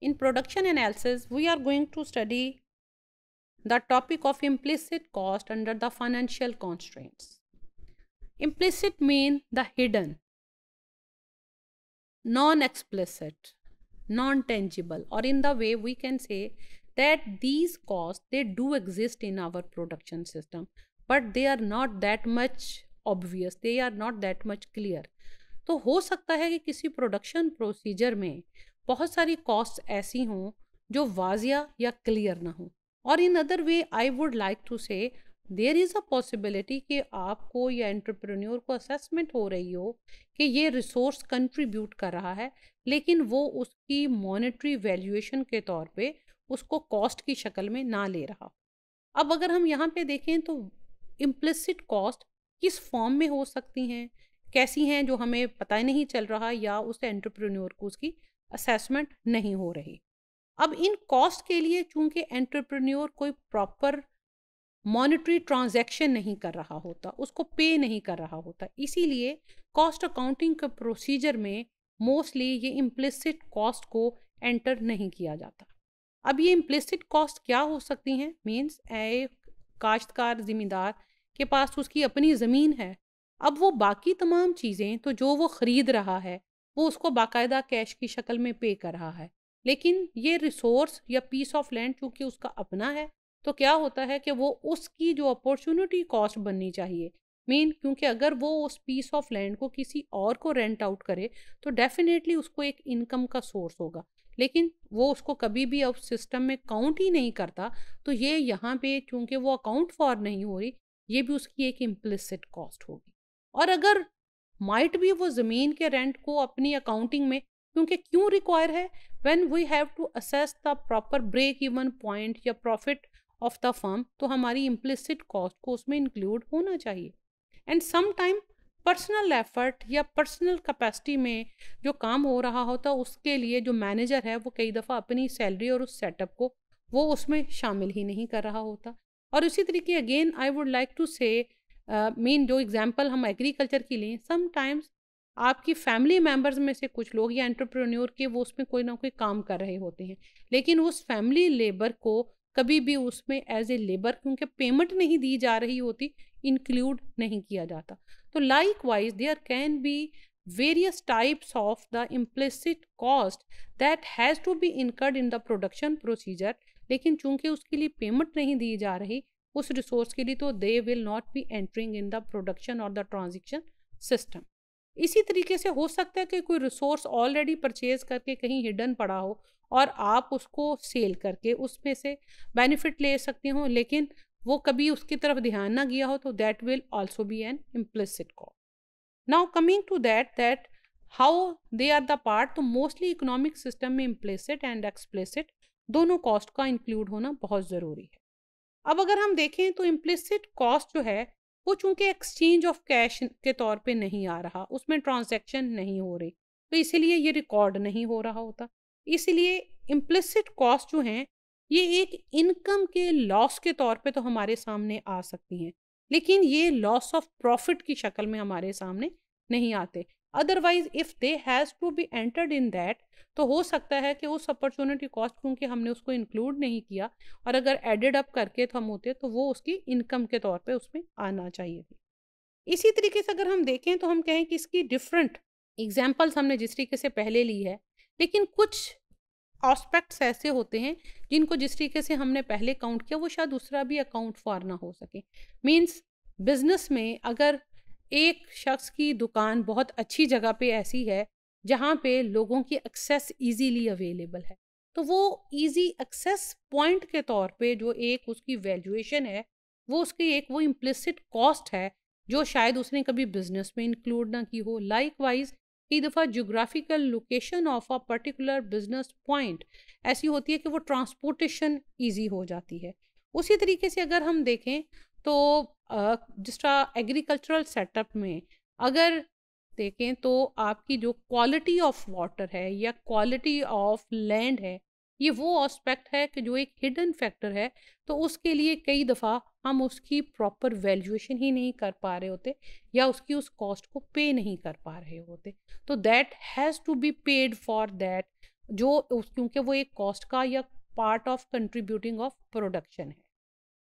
In production analysis, we are going to study the topic of implicit cost under the financial constraints. Implicit mean the hidden, non-explicit, non-tangible or in the way we can say that these costs they do exist in our production system but they are not that much obvious they are not that much clear तो हो सकता है कि किसी production procedure में बहुत सारी cost ऐसी हों जो वाजिया या क्लियर ना हो और in other way I would like to say there is a possibility कि आपको या एंटरप्रेन्योर को असेसमेंट हो रही हो कि ये रिसोर्स कंट्रीब्यूट कर रहा है लेकिन वो उसकी मॉनेटरी वैल्यूएशन के तौर पे उसको कॉस्ट की शक्ल में ना ले रहा अब अगर हम यहाँ पे देखें तो इम्प्लिसिट कॉस्ट किस फॉर्म में हो सकती हैं कैसी हैं जो हमें पता ही नहीं चल रहा या उस एंट्रप्रेन्योर को उसकी असेसमेंट नहीं हो रही अब इन कॉस्ट के लिए चूंकि एंटरप्रेन्योर कोई प्रॉपर मॉनिटरी ट्रांजैक्शन नहीं कर रहा होता उसको पे नहीं कर रहा होता इसीलिए कॉस्ट अकाउंटिंग के प्रोसीजर में मोस्टली ये इम्प्लिसिट कॉस्ट को एंटर नहीं किया जाता अब ये इम्प्लिसिट कॉस्ट क्या हो सकती हैं मीन्स ए काश्तकार ज़िम्मेदार के पास उसकी अपनी ज़मीन है अब वो बाकी तमाम चीज़ें तो जो वो ख़रीद रहा है वो उसको बाकायदा कैश की शक्ल में पे कर रहा है लेकिन ये रिसोर्स या पीस ऑफ लैंड चूंकि उसका अपना है तो क्या होता है कि वो उसकी जो अपॉर्चुनिटी कॉस्ट बननी चाहिए मेन क्योंकि अगर वो उस पीस ऑफ लैंड को किसी और को रेंट आउट करे तो डेफिनेटली उसको एक इनकम का सोर्स होगा लेकिन वो उसको कभी भी अब सिस्टम में काउंट ही नहीं करता तो ये यहाँ पे चूंकि वो अकाउंट फॉर नहीं हो रही ये भी उसकी एक इम्प्लिसिट कॉस्ट होगी और अगर माइट भी वो ज़मीन के रेंट को अपनी अकाउंटिंग में क्योंकि क्यों रिक्वायर है when we have to assess the proper break even point या प्रॉफिट ऑफ द फर्म तो हमारी इम्प्लिसिट कॉस्ट को उसमें इंक्लूड होना चाहिए एंड समटाइम पर्सनल एफर्ट या पर्सनल कैपेसिटी में जो काम हो रहा होता उसके लिए जो मैनेजर है वो कई दफ़ा अपनी सैलरी और उस सेटअप को वो उसमें शामिल ही नहीं कर रहा होता और इसी तरीके again I would like to say main जो एग्जांपल हम एग्रीकल्चर की लें समटाइम्स आपकी फैमिली मेम्बर्स में से कुछ लोग या एंटरप्रेन्योर के वो उसमें कोई ना कोई काम कर रहे होते हैं लेकिन उस फैमिली लेबर को कभी भी उसमें एज ए लेबर क्योंकि पेमेंट नहीं दी जा रही होती इंक्लूड नहीं किया जाता तो likewise there can be various types of the implicit cost that has to be incurred in the production procedure लेकिन चूंकि उसके लिए पेमेंट नहीं दी जा रही उस रिसोर्स के लिए तो they will not be entering in the production और द ट्रांजेक्शन सिस्टम इसी तरीके से हो सकता है कि कोई रिसोर्स ऑलरेडी परचेज करके कहीं हिडन पड़ा हो और आप उसको सेल करके उसमें से बेनिफिट ले सकते हो लेकिन वो कभी उसकी तरफ ध्यान ना गया हो तो that will also be an implicit co now coming to that that how they are the part तो मोस्टली इकोनॉमिक सिस्टम में इम्प्लिसिट एंड एक्सप्लिसिट दोनों कॉस्ट का इंक्लूड होना बहुत ज़रूरी है अब अगर हम देखें तो इम्प्लिसिट कॉस्ट जो है वो चूंकि एक्सचेंज ऑफ कैश के तौर पे नहीं आ रहा उसमें ट्रांजैक्शन नहीं हो रही तो इसीलिए ये रिकॉर्ड नहीं हो रहा होता इसीलिए इम्प्लिसिट कॉस्ट जो हैं ये एक इनकम के लॉस के तौर पे तो हमारे सामने आ सकती हैं लेकिन ये लॉस ऑफ प्रॉफिट की शक्ल में हमारे सामने नहीं आते otherwise if they has to be entered in that तो हो सकता है कि उस अपॉर्चुनिटी कॉस्ट क्योंकि हमने उसको इंक्लूड नहीं किया और अगर एडेड अप करके तो हम होते तो वो उसकी इनकम के तौर पे उसमें आना चाहिए इसी तरीके से अगर हम देखें तो हम कहें कि इसकी डिफरेंट एग्जाम्पल्स हमने जिस तरीके से पहले ली है लेकिन कुछ ऑस्पेक्ट्स ऐसे होते हैं जिनको जिस तरीके से हमने पहले काउंट किया वो शायद दूसरा भी अकाउंट फॉर ना हो सके मीन्स बिजनेस में अगर एक शख्स की दुकान बहुत अच्छी जगह पे ऐसी है जहाँ पे लोगों की एक्सेस इजीली अवेलेबल है तो वो इजी एक्सेस पॉइंट के तौर पे जो एक उसकी वैल्यूएशन है वो उसकी एक वो इम्प्लिसिट कॉस्ट है जो शायद उसने कभी बिजनेस में इंक्लूड ना की हो लाइक वाइज कई दफ़ा geographical location of a particular business point ऐसी होती है कि वो ट्रांसपोर्टेशन ईजी हो जाती है उसी तरीके से अगर हम देखें तो जिसका एग्रीकल्चरल सेटअप में अगर देखें तो आपकी जो क्वालिटी ऑफ वाटर है या क्वालिटी ऑफ लैंड है ये वो ऑस्पेक्ट है कि जो एक हिडन फैक्टर है तो उसके लिए कई दफ़ा हम उसकी प्रॉपर वैल्यूएशन ही नहीं कर पा रहे होते या उसकी उस कॉस्ट को पे नहीं कर पा रहे होते तो that has to be paid for that जो क्योंकि वो एक कॉस्ट का या part of contributing of production है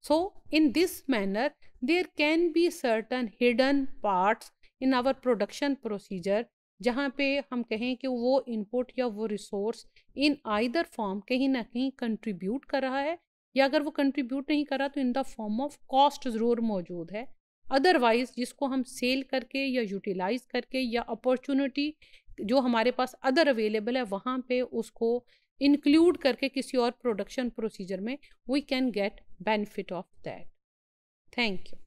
So, in this manner, there can be certain hidden parts in our production procedure जहाँ पे हम कहें कि वो इनपुट या वो रिसोर्स इन आइदर फॉर्म कहीं ना कहीं कंट्रीब्यूट कर रहा है या अगर वो कंट्रीब्यूट नहीं कर रहा तो in the form of cost ज़रूर मौजूद है अदरवाइज़ जिसको हम सेल करके या यूटिलाइज करके या अपॉर्चुनिटी जो हमारे पास अदर अवेलेबल है वहाँ पे उसको इंक्लूड करके किसी और प्रोडक्शन प्रोसीजर में we can get benefit of that. Thank you.